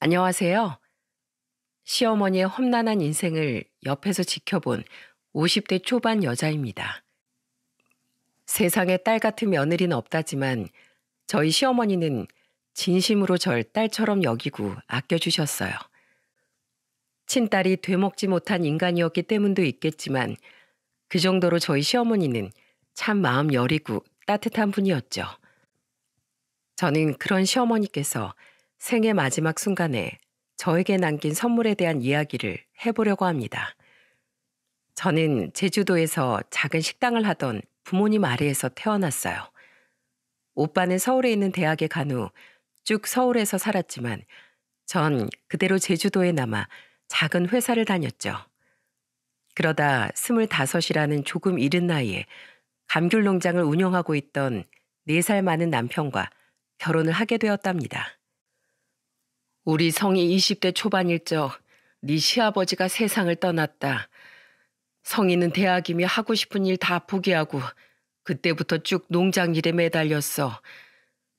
안녕하세요. 시어머니의 험난한 인생을 옆에서 지켜본 50대 초반 여자입니다. 세상에 딸 같은 며느리는 없다지만 저희 시어머니는 진심으로 절 딸처럼 여기고 아껴주셨어요. 친딸이 되먹지 못한 인간이었기 때문도 있겠지만 그 정도로 저희 시어머니는 참 마음 여리고 따뜻한 분이었죠. 저는 그런 시어머니께서 생애 마지막 순간에 저에게 남긴 선물에 대한 이야기를 해보려고 합니다. 저는 제주도에서 작은 식당을 하던 부모님 아래에서 태어났어요. 오빠는 서울에 있는 대학에 간 후 쭉 서울에서 살았지만 전 그대로 제주도에 남아 작은 회사를 다녔죠. 그러다 스물다섯이라는 조금 이른 나이에 감귤 농장을 운영하고 있던 네 살 많은 남편과 결혼을 하게 되었답니다. 우리 성이 20대 초반일 적네 시아버지가 세상을 떠났다. 성인은 대학이며 하고 싶은 일 다 포기하고 그때부터 쭉 농장 일에 매달렸어.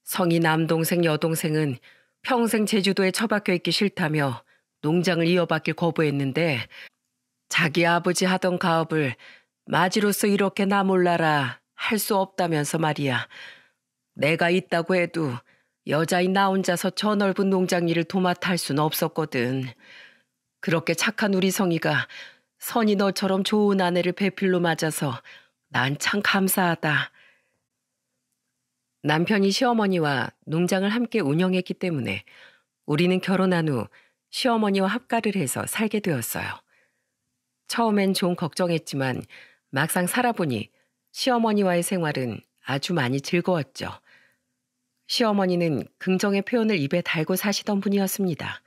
성이 남동생 여동생은 평생 제주도에 처박혀 있기 싫다며 농장을 이어받길 거부했는데 자기 아버지 하던 가업을 마지로서 이렇게 나 몰라라 할 수 없다면서 말이야. 내가 있다고 해도 여자인 나 혼자서 저 넓은 농장 일을 도맡아 할 수는 없었거든. 그렇게 착한 우리 성이가 선이 너처럼 좋은 아내를 배필로 맞아서 난 참 감사하다. 남편이 시어머니와 농장을 함께 운영했기 때문에 우리는 결혼한 후 시어머니와 합가를 해서 살게 되었어요. 처음엔 좀 걱정했지만 막상 살아보니 시어머니와의 생활은 아주 많이 즐거웠죠. 시어머니는 긍정의 표현을 입에 달고 사시던 분이었습니다.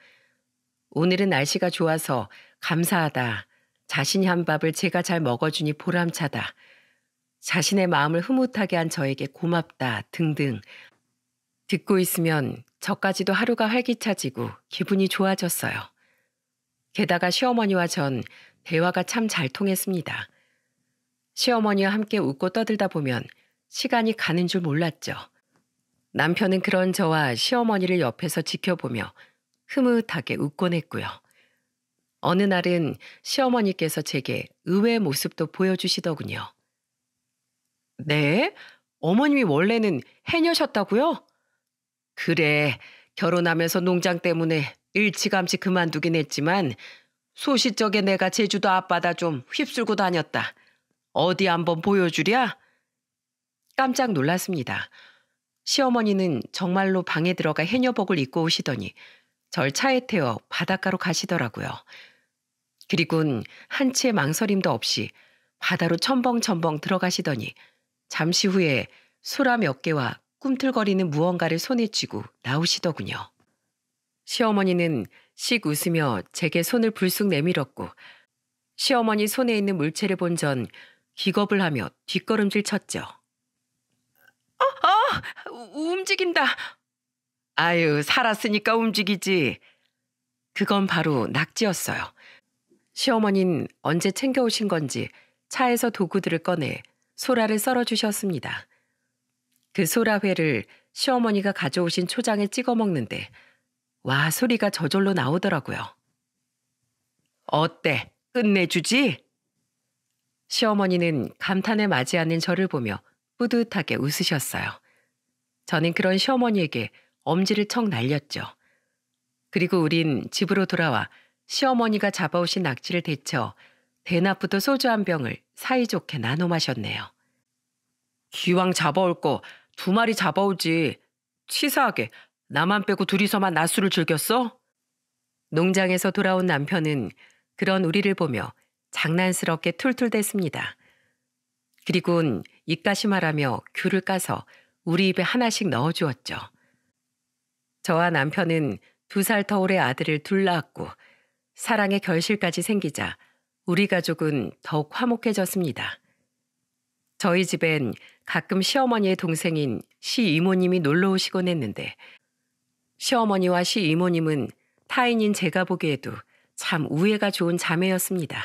오늘은 날씨가 좋아서 감사하다. 자신이 한 밥을 제가 잘 먹어주니 보람차다. 자신의 마음을 흐뭇하게 한 저에게 고맙다. 등등. 듣고 있으면 저까지도 하루가 활기차지고 기분이 좋아졌어요. 게다가 시어머니와 전 대화가 참 잘 통했습니다. 시어머니와 함께 웃고 떠들다 보면 시간이 가는 줄 몰랐죠. 남편은 그런 저와 시어머니를 옆에서 지켜보며 흐뭇하게 웃곤 했고요. 어느 날은 시어머니께서 제게 의외의 모습도 보여주시더군요. 네? 어머님이 원래는 해녀셨다고요? 그래, 결혼하면서 농장 때문에 일찌감치 그만두긴 했지만 소시적에 내가 제주도 앞바다 좀 휩쓸고 다녔다. 어디 한번 보여주랴? 깜짝 놀랐습니다. 시어머니는 정말로 방에 들어가 해녀복을 입고 오시더니 절 차에 태워 바닷가로 가시더라고요. 그리곤 한치의 망설임도 없이 바다로 첨벙첨벙 들어가시더니 잠시 후에 소라 몇 개와 꿈틀거리는 무언가를 손에 쥐고 나오시더군요. 시어머니는 씩 웃으며 제게 손을 불쑥 내밀었고 시어머니 손에 있는 물체를 본 전 기겁을 하며 뒷걸음질 쳤죠. 어, 어! 움직인다. 아유, 살았으니까 움직이지. 그건 바로 낙지였어요. 시어머니 언제 챙겨오신 건지 차에서 도구들을 꺼내 소라를 썰어주셨습니다. 그 소라회를 시어머니가 가져오신 초장에 찍어 먹는데 와 소리가 저절로 나오더라고요. 어때? 끝내주지? 시어머니는 감탄에 맞이하는 저를 보며 뿌듯하게 웃으셨어요. 저는 그런 시어머니에게 엄지를 척 날렸죠. 그리고 우린 집으로 돌아와 시어머니가 잡아오신 낙지를 데쳐 대낮부터 소주 한 병을 사이좋게 나눠 마셨네요. 기왕 잡아올 거 두 마리 잡아오지. 치사하게 나만 빼고 둘이서만 낮술을 즐겼어? 농장에서 돌아온 남편은 그런 우리를 보며 장난스럽게 툴툴댔습니다. 그리곤 입가심하라며 귤을 까서 우리 입에 하나씩 넣어 주었죠. 저와 남편은 두 살 터울의 아들을 둘 낳았고 사랑의 결실까지 생기자 우리 가족은 더욱 화목해졌습니다. 저희 집엔 가끔 시어머니의 동생인 시이모님이 놀러 오시곤 했는데 시어머니와 시이모님은 타인인 제가 보기에도 참 우애가 좋은 자매였습니다.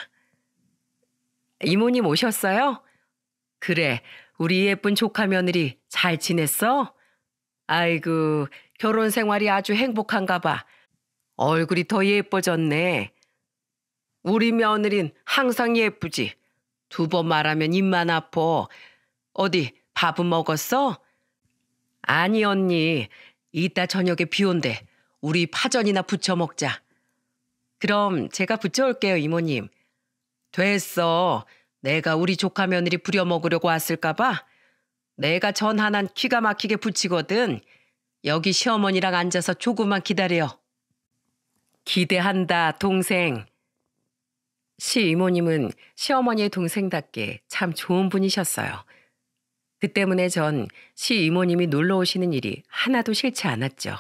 이모님 오셨어요? 그래, 우리 예쁜 조카 며느리 잘 지냈어? 아이고, 결혼 생활이 아주 행복한가 봐. 얼굴이 더 예뻐졌네. 우리 며느린 항상 예쁘지. 두 번 말하면 입만 아퍼. 어디 밥은 먹었어? 아니 언니, 이따 저녁에 비 온대. 우리 파전이나 부쳐 먹자. 그럼 제가 부쳐올게요 이모님. 됐어. 내가 우리 조카 며느리 부려먹으려고 왔을까봐 내가 전 하난 키가 막히게 붙이거든. 여기 시어머니랑 앉아서 조금만 기다려. 기대한다, 동생. 시이모님은 시어머니의 동생답게 참 좋은 분이셨어요. 그 때문에 전 시이모님이 놀러 오시는 일이 하나도 싫지 않았죠.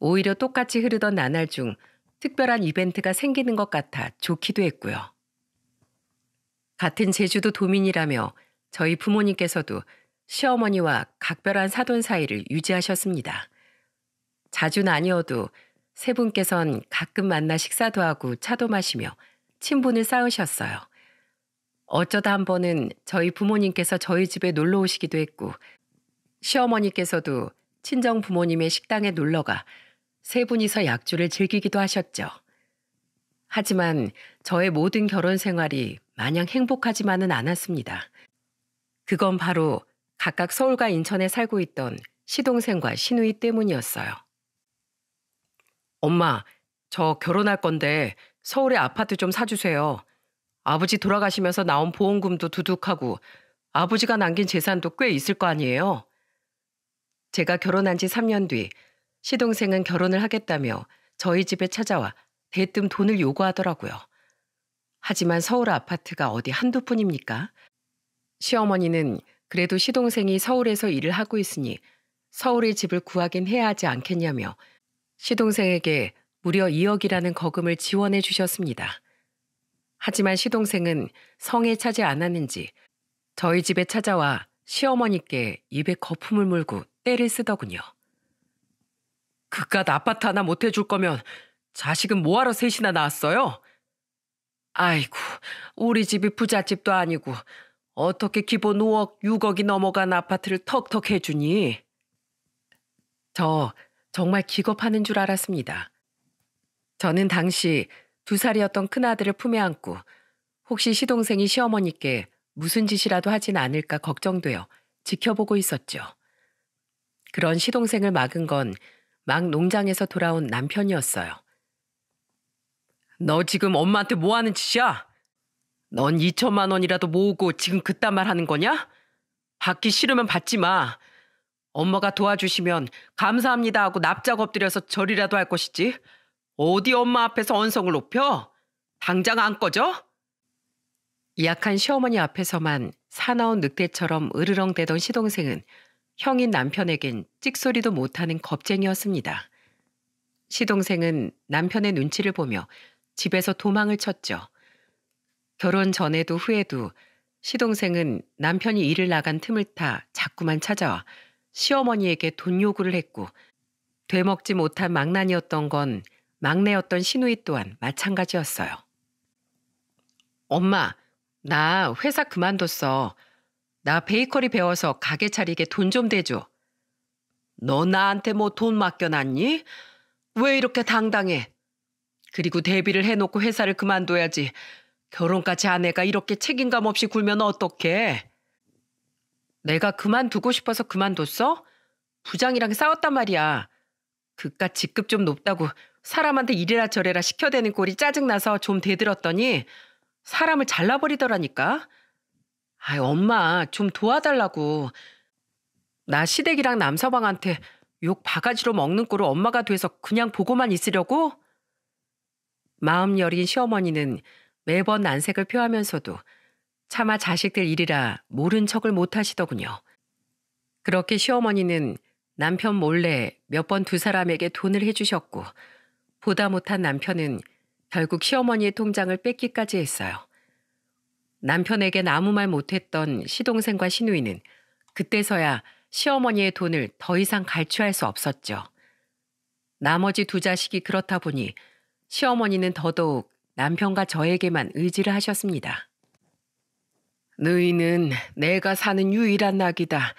오히려 똑같이 흐르던 나날 중 특별한 이벤트가 생기는 것 같아 좋기도 했고요. 같은 제주도 도민이라며 저희 부모님께서도 시어머니와 각별한 사돈 사이를 유지하셨습니다. 자주는 아니어도 세 분께선 가끔 만나 식사도 하고 차도 마시며 친분을 쌓으셨어요. 어쩌다 한 번은 저희 부모님께서 저희 집에 놀러 오시기도 했고 시어머니께서도 친정 부모님의 식당에 놀러가 세 분이서 약주를 즐기기도 하셨죠. 하지만 저의 모든 결혼 생활이 마냥 행복하지만은 않았습니다. 그건 바로 각각 서울과 인천에 살고 있던 시동생과 시누이 때문이었어요. 엄마, 저 결혼할 건데 서울에 아파트 좀 사주세요. 아버지 돌아가시면서 나온 보험금도 두둑하고 아버지가 남긴 재산도 꽤 있을 거 아니에요? 제가 결혼한 지 3년 뒤 시동생은 결혼을 하겠다며 저희 집에 찾아와 대뜸 돈을 요구하더라고요. 하지만 서울 아파트가 어디 한두 푼입니까? 시어머니는 그래도 시동생이 서울에서 일을 하고 있으니 서울의 집을 구하긴 해야 하지 않겠냐며 시동생에게 무려 2억이라는 거금을 지원해 주셨습니다. 하지만 시동생은 성에 차지 않았는지 저희 집에 찾아와 시어머니께 입에 거품을 물고 때를 쓰더군요. 그깟 아파트 하나 못 해줄 거면 자식은 뭐하러 셋이나 낳았어요? 아이고, 우리 집이 부잣집도 아니고 어떻게 기본 5억, 6억이 넘어간 아파트를 턱턱 해주니? 저 정말 기겁하는 줄 알았습니다. 저는 당시 두 살이었던 큰아들을 품에 안고 혹시 시동생이 시어머니께 무슨 짓이라도 하진 않을까 걱정되어 지켜보고 있었죠. 그런 시동생을 막은 건 막 농장에서 돌아온 남편이었어요. 너 지금 엄마한테 뭐 하는 짓이야? 넌 2천만 원이라도 모으고 지금 그딴 말 하는 거냐? 받기 싫으면 받지 마. 엄마가 도와주시면 감사합니다 하고 납작 엎드려서 절이라도 할 것이지. 어디 엄마 앞에서 언성을 높여? 당장 안 꺼져? 약한 시어머니 앞에서만 사나운 늑대처럼 으르렁대던 시동생은 형인 남편에겐 찍소리도 못하는 겁쟁이였습니다. 시동생은 남편의 눈치를 보며 집에서 도망을 쳤죠. 결혼 전에도 후에도 시동생은 남편이 일을 나간 틈을 타 자꾸만 찾아와 시어머니에게 돈 요구를 했고 되먹지 못한 망나니였던건 막내였던 시누이 또한 마찬가지였어요. 엄마, 나 회사 그만뒀어. 나 베이커리 배워서 가게 차리게 돈 좀 대줘. 너 나한테 뭐 돈 맡겨놨니? 왜 이렇게 당당해? 그리고 대비를 해놓고 회사를 그만둬야지. 결혼까지 아내가 이렇게 책임감 없이 굴면 어떡해. 내가 그만두고 싶어서 그만뒀어? 부장이랑 싸웠단 말이야. 그깟 직급 좀 높다고 사람한테 이래라 저래라 시켜대는 꼴이 짜증나서 좀 대들었더니 사람을 잘라버리더라니까. 아이 엄마 좀 도와달라고. 나 시댁이랑 남서방한테 욕 바가지로 먹는 꼴을 엄마가 돼서 그냥 보고만 있으려고? 마음 여린 시어머니는 매번 난색을 표하면서도 차마 자식들 일이라 모른 척을 못 하시더군요. 그렇게 시어머니는 남편 몰래 몇 번 두 사람에게 돈을 해주셨고 보다 못한 남편은 결국 시어머니의 통장을 뺏기까지 했어요. 남편에게 아무 말 못했던 시동생과 시누이는 그때서야 시어머니의 돈을 더 이상 갈취할 수 없었죠. 나머지 두 자식이 그렇다 보니 시어머니는 더더욱 남편과 저에게만 의지를 하셨습니다. 너희는 내가 사는 유일한 낙이다.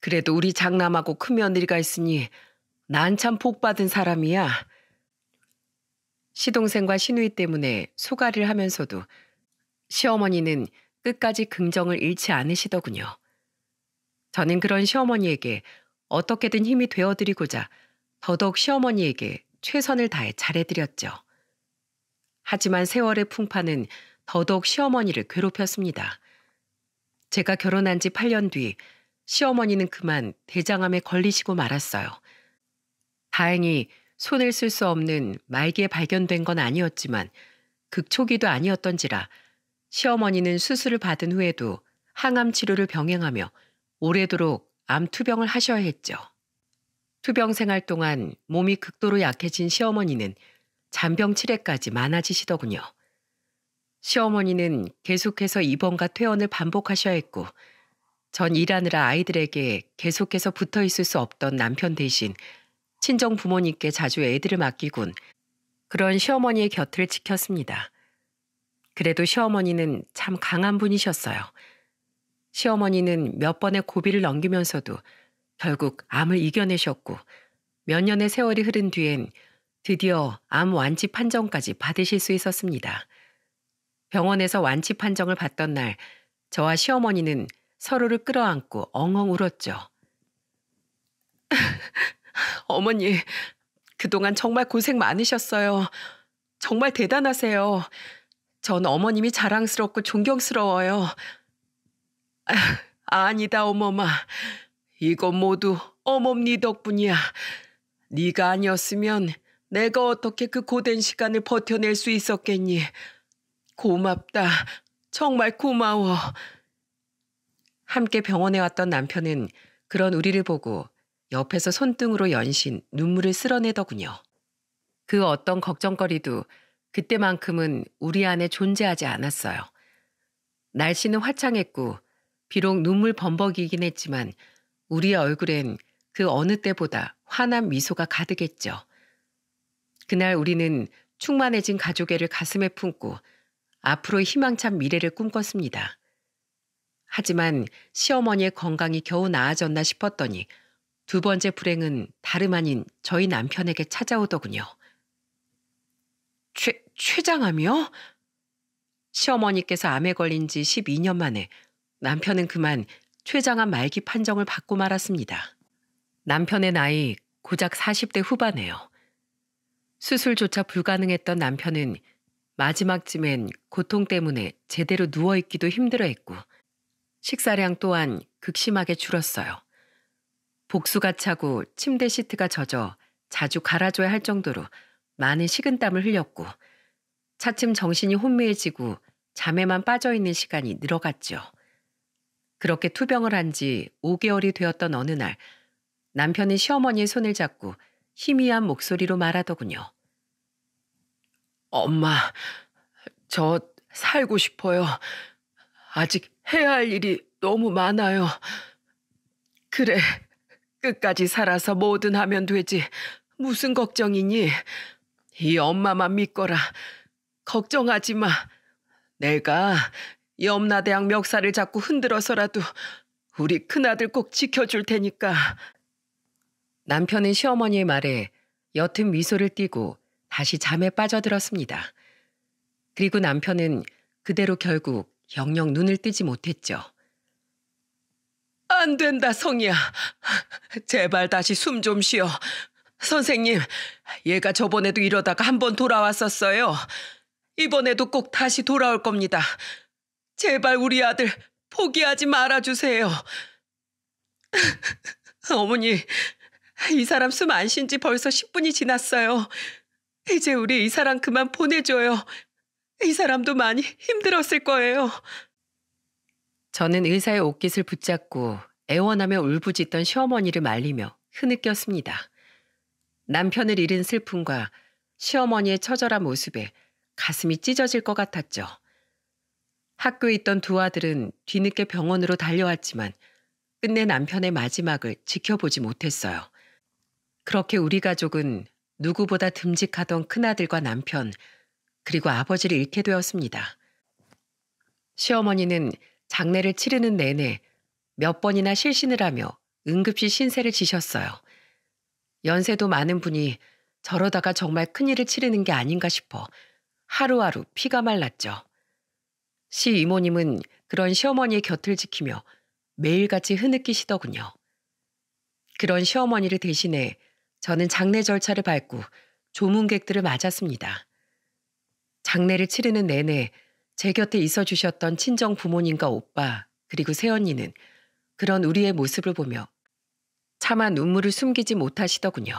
그래도 우리 장남하고 큰며느리가 있으니 난 참 복받은 사람이야. 시동생과 시누이 때문에 소가를 하면서도 시어머니는 끝까지 긍정을 잃지 않으시더군요. 저는 그런 시어머니에게 어떻게든 힘이 되어드리고자 더더욱 시어머니에게 최선을 다해 잘해드렸죠. 하지만 세월의 풍파는 더더욱 시어머니를 괴롭혔습니다. 제가 결혼한 지 8년 뒤 시어머니는 그만 대장암에 걸리시고 말았어요. 다행히 손을 쓸 수 없는 말기에 발견된 건 아니었지만 극초기도 아니었던지라 시어머니는 수술을 받은 후에도 항암 치료를 병행하며 오래도록 암투병을 하셔야 했죠. 투병 생활 동안 몸이 극도로 약해진 시어머니는 잔병 치레까지 많아지시더군요. 시어머니는 계속해서 입원과 퇴원을 반복하셔야 했고 전 일하느라 아이들에게 계속해서 붙어 있을 수 없던 남편 대신 친정 부모님께 자주 애들을 맡기곤 그런 시어머니의 곁을 지켰습니다. 그래도 시어머니는 참 강한 분이셨어요. 시어머니는 몇 번의 고비를 넘기면서도 결국 암을 이겨내셨고 몇 년의 세월이 흐른 뒤엔 드디어 암 완치 판정까지 받으실 수 있었습니다. 병원에서 완치 판정을 받던 날 저와 시어머니는 서로를 끌어안고 엉엉 울었죠. 어머니, 그동안 정말 고생 많으셨어요. 정말 대단하세요. 전 어머님이 자랑스럽고 존경스러워요. 아, 아니다, 어머마. 이건 모두 어멈니 덕분이야. 네가 아니었으면 내가 어떻게 그 고된 시간을 버텨낼 수 있었겠니? 고맙다. 정말 고마워. 함께 병원에 왔던 남편은 그런 우리를 보고 옆에서 손등으로 연신 눈물을 쓸어내더군요. 그 어떤 걱정거리도 그때만큼은 우리 안에 존재하지 않았어요. 날씨는 화창했고 비록 눈물 범벅이긴 했지만 우리의 얼굴엔 그 어느 때보다 환한 미소가 가득했죠. 그날 우리는 충만해진 가족애를 가슴에 품고 앞으로의 희망찬 미래를 꿈꿨습니다. 하지만 시어머니의 건강이 겨우 나아졌나 싶었더니 두 번째 불행은 다름 아닌 저희 남편에게 찾아오더군요. 최, 췌장암이요? 시어머니께서 암에 걸린 지 12년 만에 남편은 그만 최장암 말기 판정을 받고 말았습니다. 남편의 나이 고작 40대 후반에요. 수술조차 불가능했던 남편은 마지막쯤엔 고통 때문에 제대로 누워있기도 힘들어했고 식사량 또한 극심하게 줄었어요. 복수가 차고 침대 시트가 젖어 자주 갈아줘야 할 정도로 많은 식은땀을 흘렸고 차츰 정신이 혼미해지고 잠에만 빠져있는 시간이 늘어갔죠. 그렇게 투병을 한 지 5개월이 되었던 어느 날 남편이 시어머니의 손을 잡고 희미한 목소리로 말하더군요. 엄마, 저 살고 싶어요. 아직 해야 할 일이 너무 많아요. 그래, 끝까지 살아서 뭐든 하면 되지. 무슨 걱정이니? 이 엄마만 믿거라. 걱정하지 마. 내가 염라대왕 멱살을 잡고 흔들어서라도 우리 큰아들 꼭 지켜줄 테니까. 남편은 시어머니의 말에 옅은 미소를 띠고 다시 잠에 빠져들었습니다. 그리고 남편은 그대로 결국 영영 눈을 뜨지 못했죠. 안 된다, 성희야 제발 다시 숨 좀 쉬어. 선생님, 얘가 저번에도 이러다가 한 번 돌아왔었어요. 이번에도 꼭 다시 돌아올 겁니다. 제발 우리 아들 포기하지 말아주세요. 어머니, 이 사람 숨 안 쉰 지 벌써 10분이 지났어요. 이제 우리 이 사람 그만 보내줘요. 이 사람도 많이 힘들었을 거예요. 저는 의사의 옷깃을 붙잡고 애원하며 울부짖던 시어머니를 말리며 흐느꼈습니다. 남편을 잃은 슬픔과 시어머니의 처절한 모습에 가슴이 찢어질 것 같았죠. 학교에 있던 두 아들은 뒤늦게 병원으로 달려왔지만 끝내 남편의 마지막을 지켜보지 못했어요. 그렇게 우리 가족은 누구보다 듬직하던 큰아들과 남편, 그리고 아버지를 잃게 되었습니다. 시어머니는 장례를 치르는 내내 몇 번이나 실신을 하며 응급실 신세를 지셨어요. 연세도 많은 분이 저러다가 정말 큰일을 치르는 게 아닌가 싶어 하루하루 피가 말랐죠. 시 이모님은 그런 시어머니의 곁을 지키며 매일같이 흐느끼시더군요. 그런 시어머니를 대신해 저는 장례 절차를 밟고 조문객들을 맞았습니다. 장례를 치르는 내내 제 곁에 있어 주셨던 친정 부모님과 오빠 그리고 새언니는 그런 우리의 모습을 보며 차마 눈물을 숨기지 못하시더군요.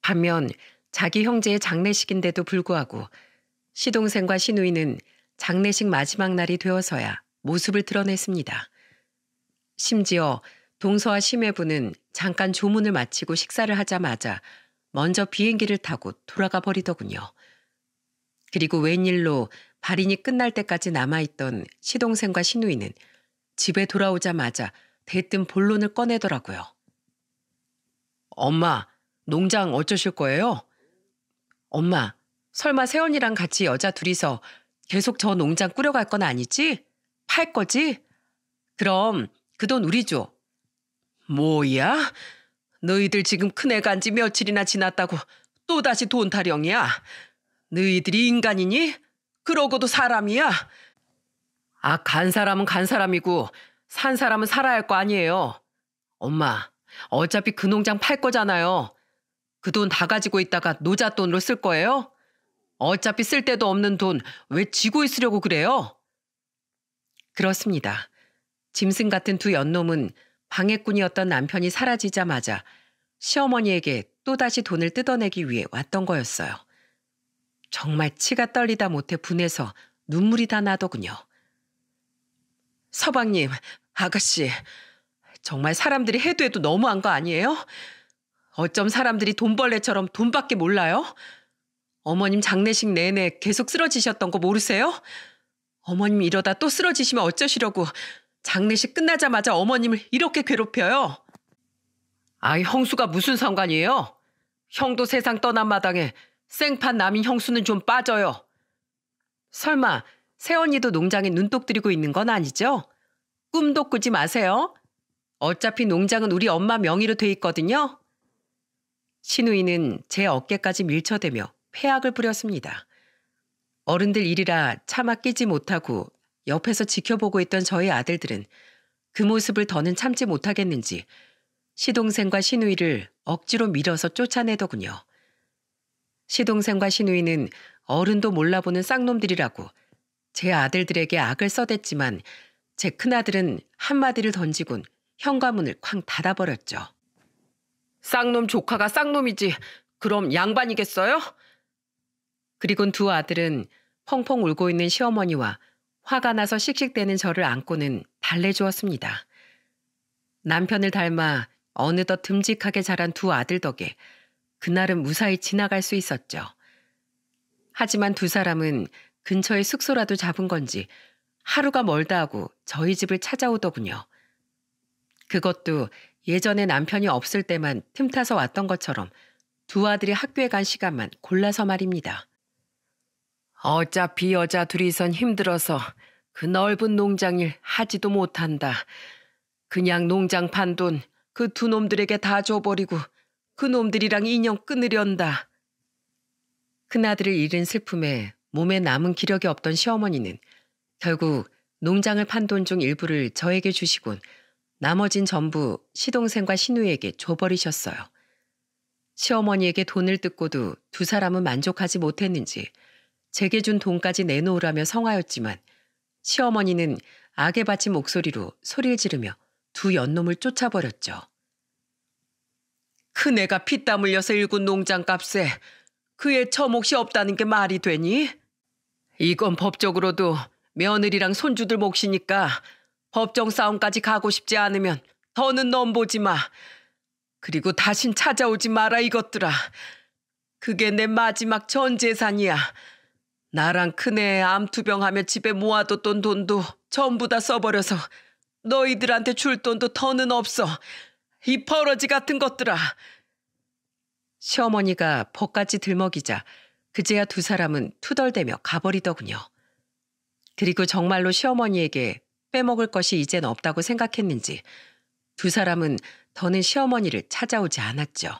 반면 자기 형제의 장례식인데도 불구하고 시동생과 시누이는 장례식 마지막 날이 되어서야 모습을 드러냈습니다. 심지어 동서와 심해부는 잠깐 조문을 마치고 식사를 하자마자 먼저 비행기를 타고 돌아가 버리더군요. 그리고 웬일로 발인이 끝날 때까지 남아있던 시동생과 신우이는 집에 돌아오자마자 대뜸 본론을 꺼내더라고요. 엄마, 농장 어쩌실 거예요? 엄마, 설마 세원이랑 같이 여자 둘이서 계속 저 농장 꾸려갈 건 아니지? 팔 거지? 그럼 그 돈 우리 줘. 뭐야? 너희들 지금 큰애가 지 며칠이나 지났다고 또다시 돈 타령이야? 너희들이 인간이니? 그러고도 사람이야? 아, 간 사람은 간 사람이고 산 사람은 살아야 할 거 아니에요. 엄마, 어차피 그 농장 팔 거잖아요. 그 돈 다 가지고 있다가 노잣돈으로 쓸 거예요? 어차피 쓸데도 없는 돈 왜 쥐고 있으려고 그래요? 그렇습니다. 짐승 같은 두 연놈은 방해꾼이었던 남편이 사라지자마자 시어머니에게 또다시 돈을 뜯어내기 위해 왔던 거였어요. 정말 치가 떨리다 못해 분해서 눈물이 다 나더군요. 서방님, 아가씨, 정말 사람들이 해도 해도 너무한 거 아니에요? 어쩜 사람들이 돈벌레처럼 돈밖에 몰라요? 어머님 장례식 내내 계속 쓰러지셨던 거 모르세요? 어머님 이러다 또 쓰러지시면 어쩌시려고 장례식 끝나자마자 어머님을 이렇게 괴롭혀요. 아, 이 형수가 무슨 상관이에요? 형도 세상 떠난 마당에 생판 남인 형수는 좀 빠져요. 설마 새언니도 농장에 눈독 들이고 있는 건 아니죠? 꿈도 꾸지 마세요. 어차피 농장은 우리 엄마 명의로 돼 있거든요. 신우이는 제 어깨까지 밀쳐대며 폐악을 뿌렸습니다. 어른들 일이라 차마 끼지 못하고 옆에서 지켜보고 있던 저희 아들들은 그 모습을 더는 참지 못하겠는지 시동생과 시누이를 억지로 밀어서 쫓아내더군요. 시동생과 시누이는 어른도 몰라보는 쌍놈들이라고 제 아들들에게 악을 써댔지만 제 큰아들은 한마디를 던지곤 현관문을 쾅 닫아버렸죠. 쌍놈 조카가 쌍놈이지 그럼 양반이겠어요? 그리곤 두 아들은 펑펑 울고 있는 시어머니와 화가 나서 씩씩대는 저를 안고는 달래주었습니다. 남편을 닮아 어느덧 듬직하게 자란 두 아들 덕에 그날은 무사히 지나갈 수 있었죠. 하지만 두 사람은 근처에 숙소라도 잡은 건지 하루가 멀다 하고 저희 집을 찾아오더군요. 그것도 예전에 남편이 없을 때만 틈타서 왔던 것처럼 두 아들이 학교에 간 시간만 골라서 말입니다. 어차피 여자 둘이선 힘들어서 그 넓은 농장일 하지도 못한다. 그냥 농장 판 돈 그 두 놈들에게 다 줘버리고 그 놈들이랑 인형 끊으련다. 큰아들을 잃은 슬픔에 몸에 남은 기력이 없던 시어머니는 결국 농장을 판 돈 중 일부를 저에게 주시곤 나머진 전부 시동생과 시누에게 줘버리셨어요. 시어머니에게 돈을 뜯고도 두 사람은 만족하지 못했는지 제게 준 돈까지 내놓으라며 성하였지만 시어머니는 악에 바친 목소리로 소리를 지르며 두 연놈을 쫓아버렸죠. 큰애가 그 피땀 흘려서 일군 농장값에 그의 처목이 없다는 게 말이 되니? 이건 법적으로도 며느리랑 손주들 몫이니까 법정 싸움까지 가고 싶지 않으면 더는 넘보지 마. 그리고 다신 찾아오지 마라 이것들아. 그게 내 마지막 전 재산이야. 나랑 큰애 암투병하며 집에 모아뒀던 돈도 전부 다 써버려서 너희들한테 줄 돈도 더는 없어. 이퍼러지 같은 것들아. 시어머니가 버까지 들먹이자 그제야 두 사람은 투덜대며 가버리더군요. 그리고 정말로 시어머니에게 빼먹을 것이 이젠 없다고 생각했는지 두 사람은 더는 시어머니를 찾아오지 않았죠.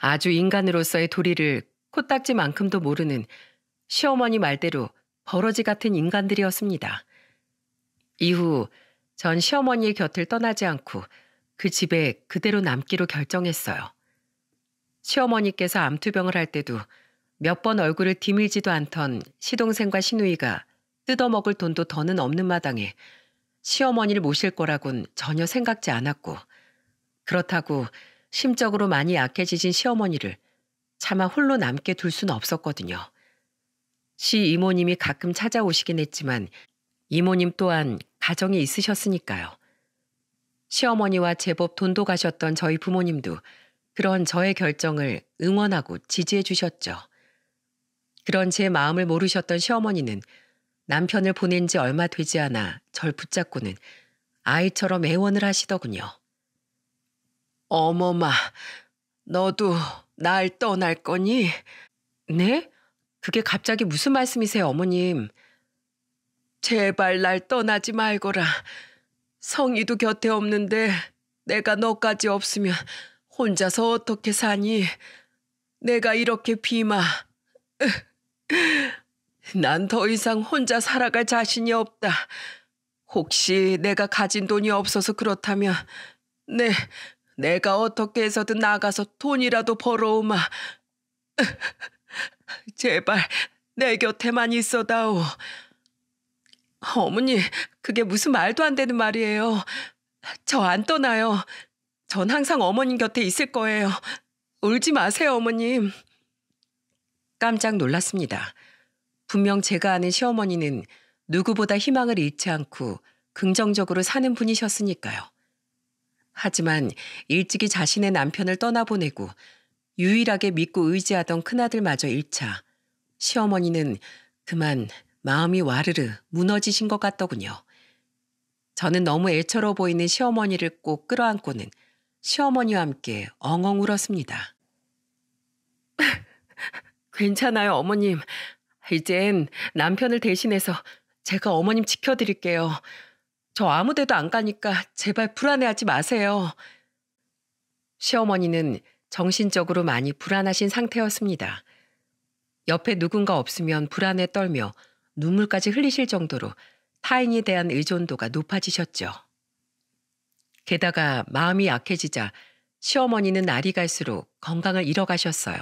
아주 인간으로서의 도리를 코딱지만큼도 모르는 시어머니 말대로 버러지 같은 인간들이었습니다. 이후 전 시어머니의 곁을 떠나지 않고 그 집에 그대로 남기로 결정했어요. 시어머니께서 암투병을 할 때도 몇 번 얼굴을 디밀지도 않던 시동생과 시누이가 뜯어먹을 돈도 더는 없는 마당에 시어머니를 모실 거라곤 전혀 생각지 않았고 그렇다고 심적으로 많이 약해지신 시어머니를 차마 홀로 남게 둘 수는 없었거든요. 시 이모님이 가끔 찾아오시긴 했지만 이모님 또한 가정이 있으셨으니까요. 시어머니와 제법 돈도 가셨던 저희 부모님도 그런 저의 결정을 응원하고 지지해 주셨죠. 그런 제 마음을 모르셨던 시어머니는 남편을 보낸 지 얼마 되지 않아 절 붙잡고는 아이처럼 애원을 하시더군요. 어머마, 너도 날 떠날 거니? 네? 그게 갑자기 무슨 말씀이세요, 어머님? 제발 날 떠나지 말거라. 성희도 곁에 없는데 내가 너까지 없으면 혼자서 어떻게 사니? 내가 이렇게 비마. 난 더 이상 혼자 살아갈 자신이 없다. 혹시 내가 가진 돈이 없어서 그렇다면, 네, 내가 어떻게 해서든 나가서 돈이라도 벌어오마. 제발 내 곁에만 있어다오. 어머니, 그게 무슨 말도 안 되는 말이에요. 저 안 떠나요. 전 항상 어머님 곁에 있을 거예요. 울지 마세요, 어머님. 깜짝 놀랐습니다. 분명 제가 아는 시어머니는 누구보다 희망을 잃지 않고 긍정적으로 사는 분이셨으니까요. 하지만 일찍이 자신의 남편을 떠나보내고 유일하게 믿고 의지하던 큰아들마저 1차 시어머니는 그만 마음이 와르르 무너지신 것 같더군요. 저는 너무 애처로 보이는 시어머니를 꼭 끌어안고는 시어머니와 함께 엉엉 울었습니다. 괜찮아요, 어머님. 이젠 남편을 대신해서 제가 어머님 지켜드릴게요. 저 아무 데도 안 가니까 제발 불안해하지 마세요. 시어머니는 정신적으로 많이 불안하신 상태였습니다. 옆에 누군가 없으면 불안에 떨며 눈물까지 흘리실 정도로 타인에 대한 의존도가 높아지셨죠. 게다가 마음이 약해지자 시어머니는 날이 갈수록 건강을 잃어가셨어요.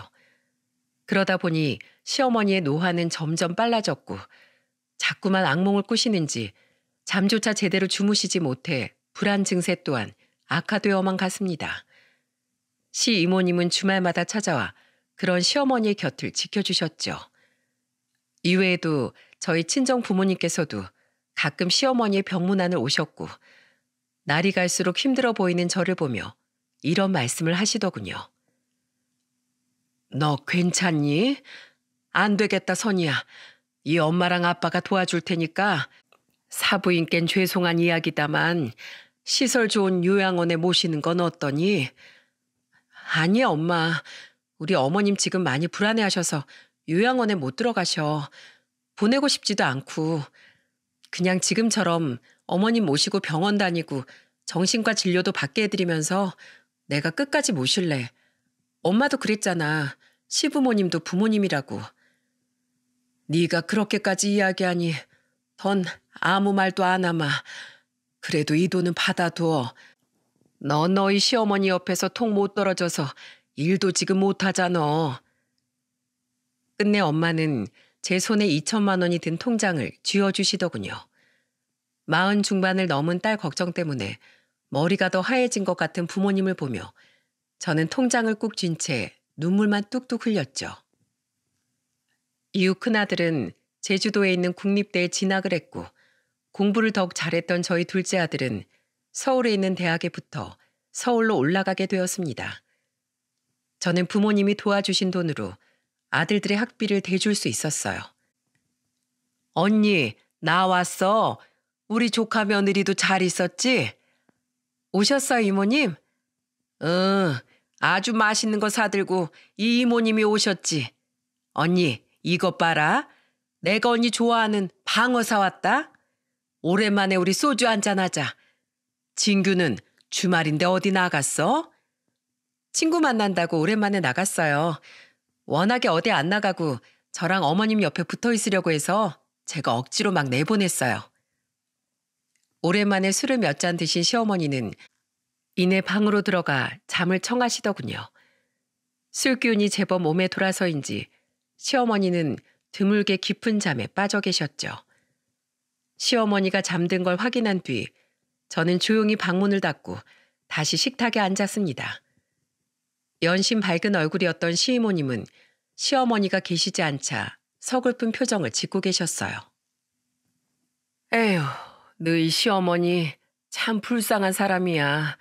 그러다 보니 시어머니의 노화는 점점 빨라졌고 자꾸만 악몽을 꾸시는지 잠조차 제대로 주무시지 못해 불안 증세 또한 악화되어만 갔습니다. 시 이모님은 주말마다 찾아와 그런 시어머니의 곁을 지켜주셨죠. 이외에도 저희 친정 부모님께서도 가끔 시어머니의 병문안을 오셨고 날이 갈수록 힘들어 보이는 저를 보며 이런 말씀을 하시더군요. 너 괜찮니? 안 되겠다, 선이야. 이 엄마랑 아빠가 도와줄 테니까 사부인껜 죄송한 이야기다만 시설 좋은 요양원에 모시는 건 어떠니? 아니, 엄마. 우리 어머님 지금 많이 불안해하셔서 요양원에 못 들어가셔. 보내고 싶지도 않고 그냥 지금처럼 어머님 모시고 병원 다니고 정신과 진료도 받게 해드리면서 내가 끝까지 모실래. 엄마도 그랬잖아. 시부모님도 부모님이라고. 네가 그렇게까지 이야기하니 넌 아무 말도 안 하마. 그래도 이 돈은 받아두어. 넌 너희 시어머니 옆에서 통 못 떨어져서 일도 지금 못하잖아. 끝내 엄마는 제 손에 2천만 원이 든 통장을 쥐어주시더군요. 마흔 중반을 넘은 딸 걱정 때문에 머리가 더 하얘진 것 같은 부모님을 보며 저는 통장을 꾹 쥔 채 눈물만 뚝뚝 흘렸죠. 이후 큰아들은 제주도에 있는 국립대에 진학을 했고 공부를 더욱 잘했던 저희 둘째 아들은 서울에 있는 대학에 붙어 서울로 올라가게 되었습니다. 저는 부모님이 도와주신 돈으로 아들들의 학비를 대줄 수 있었어요. 언니, 나 왔어. 우리 조카 며느리도 잘 있었지? 오셨어요, 이모님? 응, 아주 맛있는 거 사들고 이 이모님이 오셨지. 언니, 이것 봐라. 내가 언니 좋아하는 방어 사왔다. 오랜만에 우리 소주 한잔하자. 진규는 주말인데 어디 나갔어? 친구 만난다고 오랜만에 나갔어요. 워낙에 어디 안 나가고 저랑 어머님 옆에 붙어 있으려고 해서 제가 억지로 막 내보냈어요. 오랜만에 술을 몇 잔 드신 시어머니는 이내 방으로 들어가 잠을 청하시더군요. 술 기운이 제법 몸에 돌아서인지 시어머니는 드물게 깊은 잠에 빠져 계셨죠. 시어머니가 잠든 걸 확인한 뒤 저는 조용히 방문을 닫고 다시 식탁에 앉았습니다. 연신 밝은 얼굴이었던 시이모님은 시어머니가 계시지 않자 서글픈 표정을 짓고 계셨어요. 에휴, 너희 시어머니 참 불쌍한 사람이야.